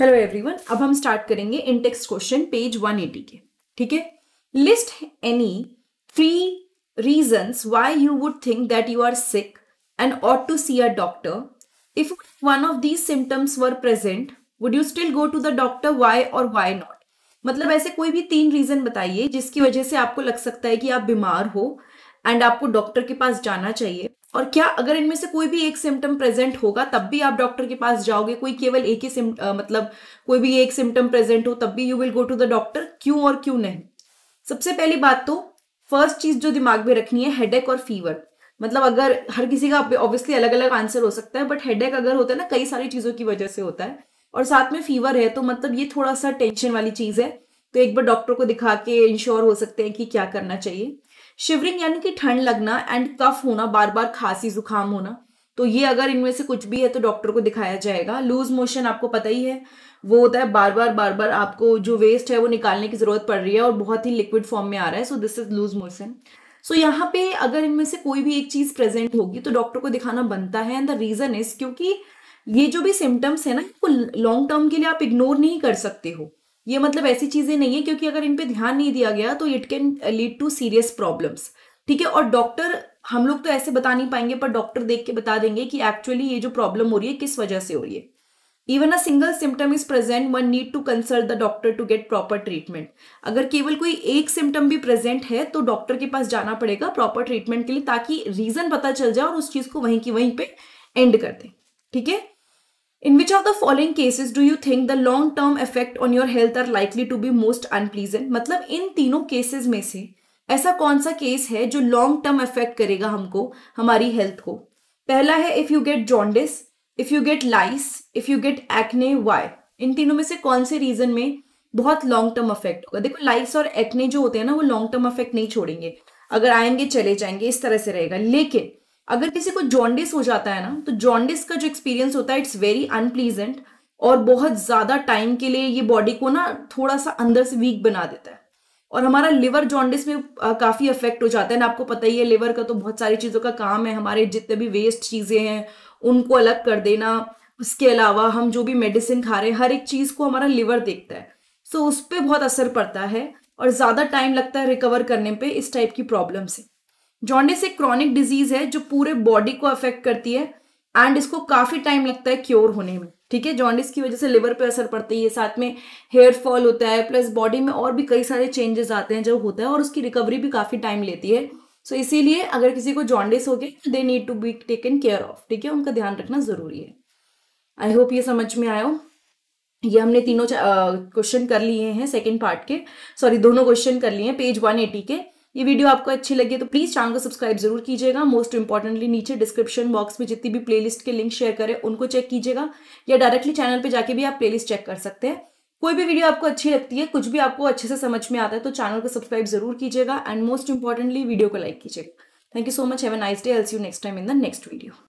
Hello everyone अब हम start करेंगे इंटेक्स क्वेश्चन पेज 180 के ठीक है list any three reasons why you would think that you are sick and ought to see a doctor if one of these symptoms were present would you still go to the doctor why और why not मतलब ऐसे कोई भी तीन reason बताइए जिसकी वजह से आपको लग सकता है कि आप बीमार हो एंड आपको डॉक्टर के पास जाना चाहिए और क्या अगर इनमें से कोई भी एक सिम्टम प्रेजेंट होगा तब भी आप डॉक्टर के पास जाओगे कोई केवल एक ही सिम्ट मतलब कोई भी एक सिम्टम प्रेजेंट हो तब भी you will go to the doctor क्यों और क्यों नहीं सबसे पहली बात तो फर्स्ट चीज जो दिमाग में रखनी है हेडेक और फीवर मतलब अगर हर किसी का ऑब्वियसली अलग अलग आंसर हो सकता है बट हेडेक अगर होता है ना कई सारी चीज़ों की वजह से होता है और साथ में फीवर है तो मतलब ये थोड़ा सा टेंशन वाली चीज़ है तो एक बार डॉक्टर को दिखा के इंश्योर हो सकते हैं कि क्या करना चाहिए शिवरिंग यानी कि ठंड लगना एंड कफ होना बार बार खांसी जुकाम होना तो ये अगर इनमें से कुछ भी है तो डॉक्टर को दिखाया जाएगा लूज मोशन आपको पता ही है वो होता है बार बार बार बार आपको जो वेस्ट है वो निकालने की ज़रूरत पड़ रही है और बहुत ही लिक्विड फॉर्म में आ रहा है so this is loose motion so यहाँ पे अगर इनमें से कोई भी एक चीज़ प्रेजेंट होगी तो डॉक्टर को दिखाना बनता है एंड द रीज़न इज क्योंकि ये जो भी सिम्टम्स है ना वो लॉन्ग टर्म के लिए आप इग्नोर नहीं कर सकते हो ये मतलब ऐसी चीजें नहीं है क्योंकि अगर इन पे ध्यान नहीं दिया गया तो it can lead to serious problems ठीक है और डॉक्टर हम लोग तो ऐसे बता नहीं पाएंगे पर डॉक्टर देख के बता देंगे कि एक्चुअली ये जो प्रॉब्लम हो रही है किस वजह से हो रही है even a single symptom is present one need to consult the doctor to get proper treatment अगर केवल कोई एक सिम्टम भी प्रेजेंट है तो डॉक्टर के पास जाना पड़ेगा प्रॉपर ट्रीटमेंट के लिए ताकि रीजन पता चल जाए और उस चीज को वहीं की वहीं पर एंड कर दें ठीक है In which of the following cases do you think the long term effect on your health are likely to be most unpleasant? मतलब इन तीनों केसेस में से ऐसा कौन सा केस है जो लॉन्ग टर्म इफेक्ट करेगा हमको हमारी हेल्थ को पहला है if you get jaundice if you get lice if you get acne why इन तीनों में से कौन से रीजन में बहुत लॉन्ग टर्म अफेक्ट होगा देखो लाइस और एक्ने जो होते हैं ना वो लॉन्ग टर्म अफेक्ट नहीं छोड़ेंगे अगर आएंगे चले जाएंगे इस तरह से रहेगा लेकिन अगर किसी को जॉन्डिस हो जाता है ना तो जॉन्डिस का जो एक्सपीरियंस होता है इट्स वेरी अनप्लीजेंट और बहुत ज़्यादा टाइम के लिए ये बॉडी को ना थोड़ा सा अंदर से वीक बना देता है और हमारा लिवर जॉन्डिस में काफ़ी अफेक्ट हो जाता है ना आपको पता ही है लिवर का तो बहुत सारी चीज़ों का काम है हमारे जितने भी वेस्ट चीज़ें हैं उनको अलग कर देना उसके अलावा हम जो भी मेडिसिन खा रहे हैं हर एक चीज़ को हमारा लिवर देखता है सो उस पर बहुत असर पड़ता है और ज़्यादा टाइम लगता है रिकवर करने पे इस टाइप की प्रॉब्लम से जॉन्डिस एक क्रॉनिक डिजीज है जो पूरे बॉडी को अफेक्ट करती है एंड इसको काफी टाइम लगता है क्योर होने में ठीक है जॉन्डिस की वजह से लिवर पे असर पड़ता है साथ में हेयर फॉल होता है प्लस बॉडी में और भी कई सारे चेंजेस आते हैं जो होता है और उसकी रिकवरी भी काफी टाइम लेती है सो so, इसीलिए अगर किसी को जॉन्डिस हो गया they need to be taken care of ठीक है उनका ध्यान रखना जरूरी है आई होप ये समझ में आया ये हमने तीनों क्वेश्चन कर लिए हैं सेकेंड पार्ट के सॉरी दोनों क्वेश्चन कर लिए हैं पेज वन एटी के ये वीडियो आपको अच्छी लगी तो प्लीज़ चैनल को सब्सक्राइब जरूर कीजिएगा मोस्ट इंपॉर्टेंटली नीचे डिस्क्रिप्शन बॉक्स में जितनी भी प्लेलिस्ट के लिंक शेयर करें उनको चेक कीजिएगा या डायरेक्टली चैनल पर जाके भी आप प्लेलिस्ट चेक कर सकते हैं कोई भी वीडियो आपको अच्छी लगती है कुछ भी आपको अच्छे से समझ में आता है तो चैनल को सब्सक्राइब जरूर कीजिएगा एंड मोस्ट इंपॉर्टेंटली वीडियो को लाइक कीजिएगा thank you so much have a nice day I'll see you next time in the next video